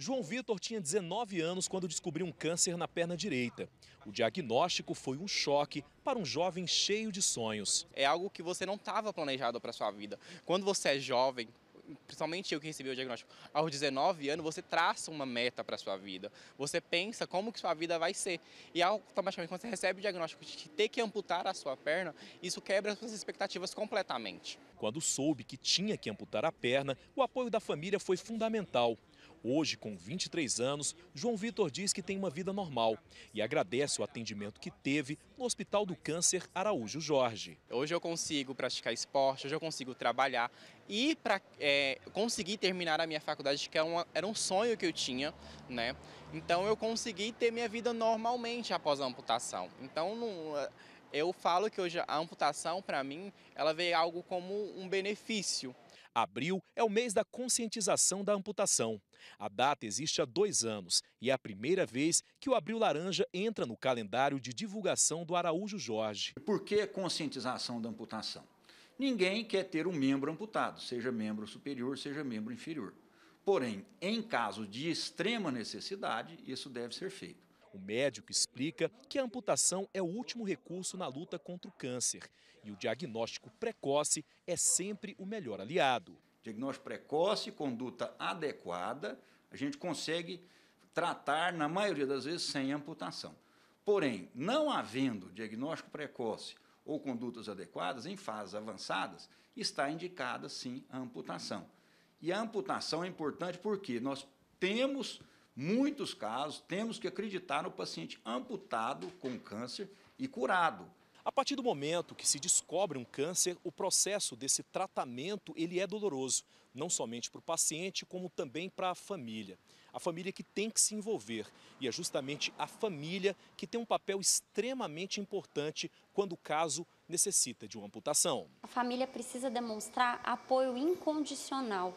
João Vitor tinha 19 anos quando descobriu um câncer na perna direita. O diagnóstico foi um choque para um jovem cheio de sonhos. É algo que você não estava planejado para sua vida. Quando você é jovem, principalmente eu que recebi o diagnóstico, aos 19 anos, você traça uma meta para sua vida. Você pensa como que sua vida vai ser. E automaticamente, quando você recebe o diagnóstico de ter que amputar a sua perna, isso quebra as suas expectativas completamente. Quando soube que tinha que amputar a perna, o apoio da família foi fundamental. Hoje, com 23 anos, João Vitor diz que tem uma vida normal e agradece o atendimento que teve no Hospital do Câncer Araújo Jorge. Hoje eu consigo praticar esporte, hoje eu consigo trabalhar e para é, conseguir terminar a minha faculdade, que era, é uma, era um sonho que eu tinha, né? Então eu consegui ter minha vida normalmente após a amputação. Então não, eu falo que hoje a amputação, para mim, ela veio algo como um benefício, Abril é o mês da conscientização da amputação. A data existe há dois anos e é a primeira vez que o Abril Laranja entra no calendário de divulgação do Araújo Jorge. Por que conscientização da amputação? Ninguém quer ter um membro amputado, seja membro superior, seja membro inferior. Porém, em caso de extrema necessidade, isso deve ser feito. O médico explica que a amputação é o último recurso na luta contra o câncer e o diagnóstico precoce é sempre o melhor aliado. Diagnóstico precoce, conduta adequada, a gente consegue tratar, na maioria das vezes, sem amputação. Porém, não havendo diagnóstico precoce ou condutas adequadas, em fases avançadas, está indicada sim a amputação. E a amputação é importante porque nós temos muitos casos, temos que acreditar no paciente amputado com câncer e curado. A partir do momento que se descobre um câncer, o processo desse tratamento ele é doloroso, não somente para o paciente, como também para a família. A família que tem que se envolver e é justamente a família que tem um papel extremamente importante quando o caso necessita de uma amputação. A família precisa demonstrar apoio incondicional,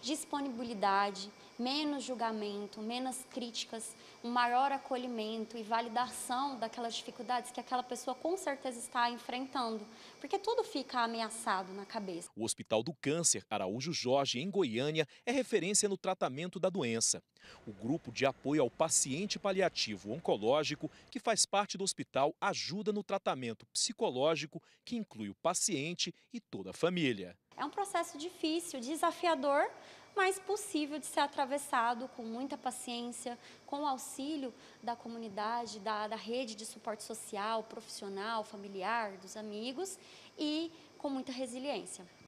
disponibilidade, menos julgamento, menos críticas, um maior acolhimento e validação daquelas dificuldades que aquela pessoa com certeza está enfrentando, porque tudo fica ameaçado na cabeça. O Hospital do Câncer Araújo Jorge, em Goiânia, é referência no tratamento da doença. O grupo de apoio ao paciente paliativo oncológico, que faz parte do hospital, ajuda no tratamento psicológico, que inclui o paciente e toda a família. É um processo difícil, desafiador, mas possível de ser atravessado com muita paciência, com o auxílio da comunidade, da, da rede de suporte social, profissional, familiar, dos amigos e com muita resiliência.